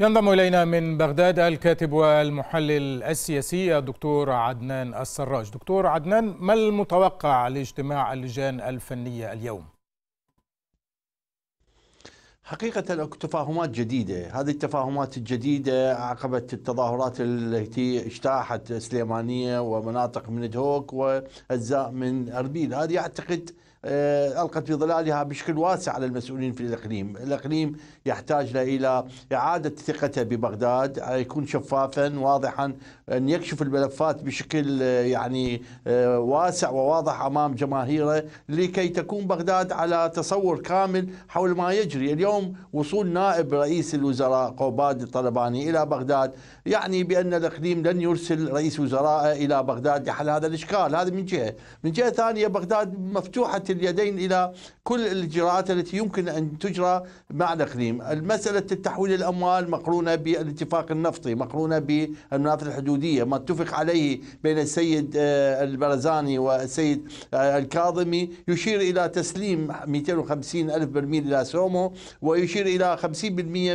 ينضم إلينا من بغداد الكاتب والمحلل السياسي الدكتور عدنان السراج دكتور عدنان ما المتوقع لاجتماع اللجان الفنية اليوم؟ حقيقة اكو تفاهمات جديدة، هذه التفاهمات الجديدة عقبت التظاهرات التي اجتاحت سليمانية ومناطق من دهوك واجزاء من اربيل، هذه اعتقد آه، ألقت بظلالها بشكل واسع على المسؤولين في الإقليم الإقليم يحتاج إلى إعادة ثقته ببغداد آه، يكون شفافا واضحا أن يكشف الملفات بشكل آه، يعني واسع وواضح أمام جماهيره لكي تكون بغداد على تصور كامل حول ما يجري اليوم اليوم وصول نائب رئيس الوزراء قوباد الطلباني إلى بغداد يعني بأن الإقليم لن يرسل رئيس وزراء إلى بغداد لحل هذا الإشكال هذا من جهة من جهة ثانية بغداد مفتوحة اليدين إلى كل الإجراءات التي يمكن أن تجرى مع الإقليم المسألة التحويل الأموال مقرونة بالاتفاق النفطي مقرونة بالمنافذ الحدودية ما اتفق عليه بين السيد آه، البرزاني والسيد آه، الكاظمي يشير إلى تسليم 250 ألف برميل إلى سومو ويشير إلى 50%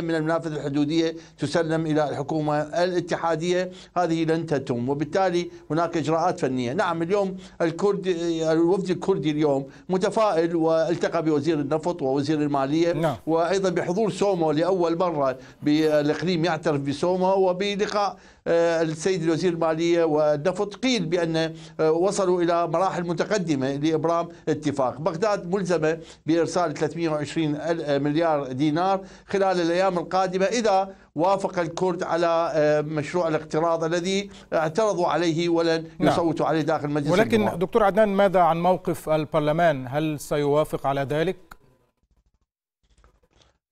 من المنافذ الحدودية تسلم إلى الحكومة الاتحادية هذه لن تتم وبالتالي هناك إجراءات فنية نعم اليوم الكرد الوفد الكردي اليوم متفائل والتقى بوزير النفط ووزير المالية نعم. وأيضا بحضور سومو لأول مرة بالإقليم يعترف بسومو وبلقاء آه، السيد الوزير المالية والنفط قيل بأن آه، وصلوا إلى مراحل متقدمة لإبرام اتفاق بغداد ملزمة بإرسال 320 آه، مليار دينار خلال الأيام القادمة إذا وافق الكرد على مشروع الاقتراض الذي اعترضوا عليه ولن نعم. يصوتوا عليه داخل مجلس ولكن الجمهور. دكتور عدنان ماذا عن موقف البرلمان هل سيوافق على ذلك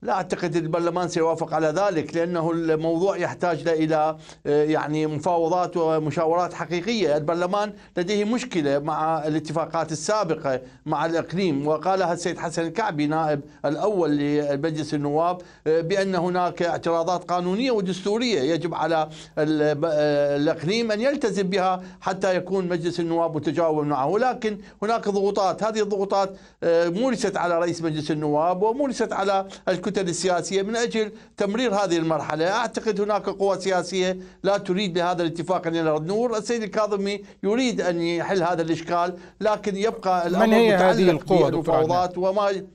لا اعتقد البرلمان سيوافق على ذلك لانه الموضوع يحتاج الى آه، يعني مفاوضات ومشاورات حقيقيه، البرلمان لديه مشكله مع الاتفاقات السابقه مع الاقليم وقالها السيد حسن الكعبي نائب الاول لمجلس النواب آه، بان هناك اعتراضات قانونيه ودستوريه يجب على آه، الاقليم ان يلتزم بها حتى يكون مجلس النواب متجاوب معه، ولكن هناك ضغوطات، هذه الضغوطات مورست على رئيس مجلس النواب ومورست على الكتب الكتل السياسية من أجل تمرير هذه المرحلة أعتقد هناك قوى سياسية لا تريد لهذا الاتفاق أن يرد نور السيد الكاظمي يريد أن يحل هذا الإشكال لكن يبقى الأمر من هي هذه القوى وما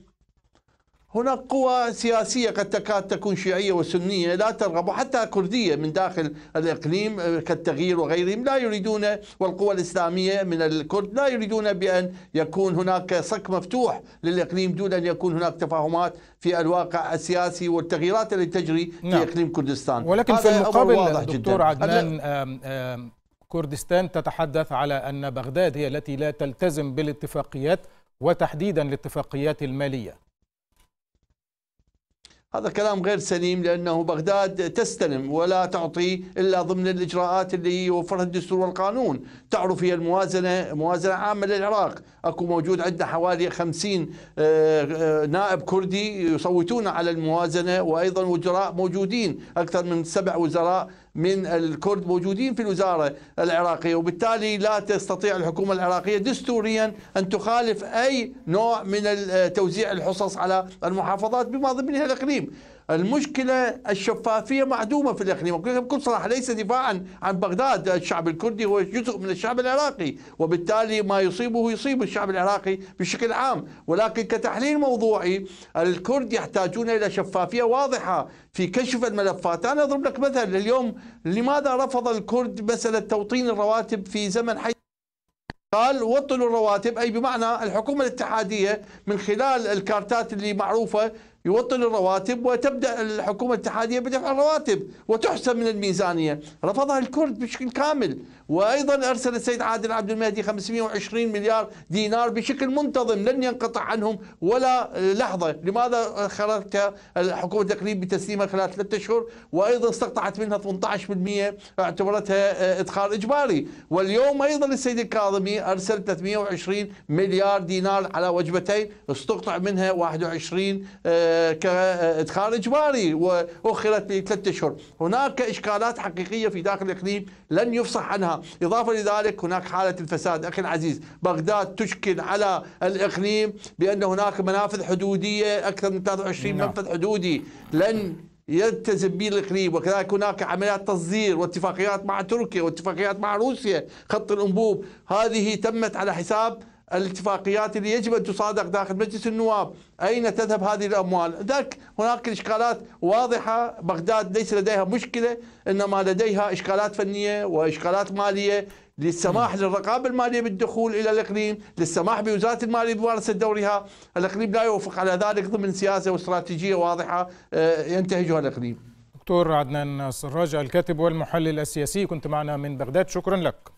هناك قوى سياسية قد تكاد تكون شيعية وسنية لا ترغب وحتى كردية من داخل الإقليم آه، كالتغيير وغيرهم لا يريدون والقوى الإسلامية من الكرد لا يريدون بأن يكون هناك صك مفتوح للإقليم دون أن يكون هناك تفاهمات في الواقع السياسي والتغييرات التي تجري في نعم. إقليم كردستان ولكن في المقابل دكتور عدنان آم آم كردستان تتحدث على أن بغداد هي التي لا تلتزم بالاتفاقيات وتحديدا الاتفاقيات المالية هذا كلام غير سليم لأنه بغداد تستلم ولا تعطي إلا ضمن الإجراءات اللي يوفرها الدستور والقانون تعرف هي الموازنة موازنة عامة للعراق أكو موجود عندنا حوالي خمسين آه، آه، نائب كردي يصوتون على الموازنة وأيضا وزراء موجودين أكثر من سبع وزراء من الكرد موجودين في الوزارة العراقية وبالتالي لا تستطيع الحكومة العراقية دستوريا أن تخالف أي نوع من توزيع الحصص على المحافظات بما ضمنها الإقليم المشكلة الشفافية معدومة في الإقليم بكل صراحة ليس دفاعا عن بغداد الشعب الكردي هو جزء من الشعب العراقي وبالتالي ما يصيبه يصيب الشعب العراقي بشكل عام ولكن كتحليل موضوعي الكرد يحتاجون إلى شفافية واضحة في كشف الملفات أنا أضرب لك مثل اليوم لماذا رفض الكرد مسألة توطين الرواتب في زمن حي قال وطلوا الرواتب أي بمعنى الحكومة الاتحادية من خلال الكارتات اللي معروفة يوطن الرواتب وتبدا الحكومه الاتحاديه بدفع الرواتب وتحسب من الميزانيه، رفضها الكرد بشكل كامل، وايضا ارسل السيد عادل عبد المهدي 520 مليار دينار بشكل منتظم لن ينقطع عنهم ولا لحظه، لماذا خرجت الحكومه تقريبا بتسليمها خلال ثلاثة اشهر؟ وايضا استقطعت منها 18% اعتبرتها ادخار اجباري، واليوم ايضا السيد الكاظمي ارسل 320 مليار دينار على وجبتين، استقطع منها 21 كادخال اجباري واخرت لثلاثة اشهر هناك اشكالات حقيقيه في داخل الاقليم لن يفصح عنها اضافه لذلك هناك حاله الفساد اخي العزيز بغداد تشكل على الاقليم بان هناك منافذ حدوديه اكثر من 23 نعم. منفذ حدودي لن يلتزم به الاقليم وكذلك هناك عمليات تصدير واتفاقيات مع تركيا واتفاقيات مع روسيا خط الانبوب هذه تمت على حساب الاتفاقيات اللي يجب أن تصادق داخل مجلس النواب أين تذهب هذه الأموال ذاك هناك إشكالات واضحة بغداد ليس لديها مشكلة إنما لديها إشكالات فنية وإشكالات مالية للسماح للرقابة المالية بالدخول إلى الإقليم للسماح بوزارة المالية بممارسة دورها الإقليم لا يوافق على ذلك ضمن سياسة واستراتيجية واضحة آه، ينتهجها الإقليم دكتور عدنان السراج الكاتب والمحلل السياسي كنت معنا من بغداد شكرا لك